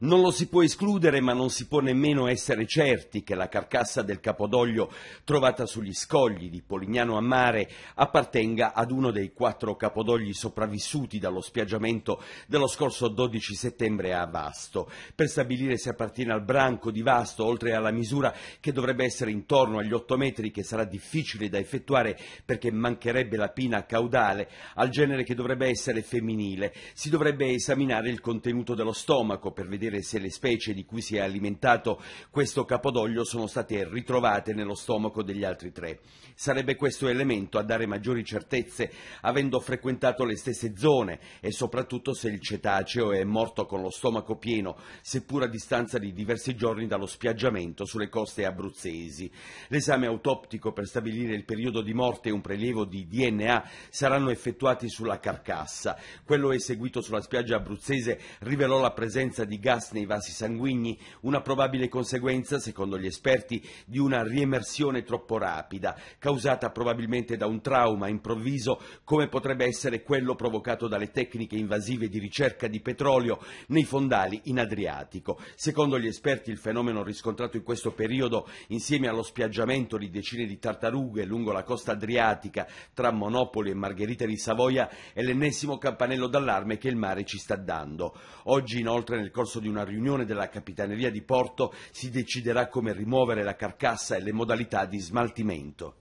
Non lo si può escludere, ma non si può nemmeno essere certi che la carcassa del capodoglio trovata sugli scogli di Polignano a Mare appartenga ad uno dei quattro capodogli sopravvissuti dallo spiaggiamento dello scorso 12 settembre a Vasto. Per stabilire se appartiene al branco di Vasto, oltre alla misura che dovrebbe essere intorno agli 8 metri, che sarà difficile da effettuare perché mancherebbe la pina caudale, al genere che dovrebbe essere femminile, si dovrebbe esaminare il contenuto dello stomaco per vedere sapere se le specie di cui si è alimentato questo capodoglio sono state ritrovate nello stomaco degli altri tre. Sarebbe questo elemento a dare maggiori certezze avendo frequentato le stesse zone e soprattutto se il cetaceo è morto con lo stomaco pieno, seppur a distanza di diversi giorni dallo spiaggiamento sulle coste abruzzesi. L'esame autoptico per stabilire il periodo di morte e un prelievo di DNA saranno effettuati sulla carcassa. Quello eseguito sulla spiaggia abruzzese rivelò la presenza di gas gas nei vasi sanguigni, una probabile conseguenza, secondo gli esperti, di una riemersione troppo rapida, causata probabilmente da un trauma improvviso come potrebbe essere quello provocato dalle tecniche invasive di ricerca di petrolio nei fondali in Adriatico. Secondo gli esperti il fenomeno riscontrato in questo periodo, insieme allo spiaggiamento di decine di tartarughe lungo la costa adriatica tra Monopoli e Margherita di Savoia, è l'ennesimo campanello d'allarme che il mare ci sta dando. Oggi inoltre nel corso di di una riunione della Capitaneria di Porto si deciderà come rimuovere la carcassa e le modalità di smaltimento.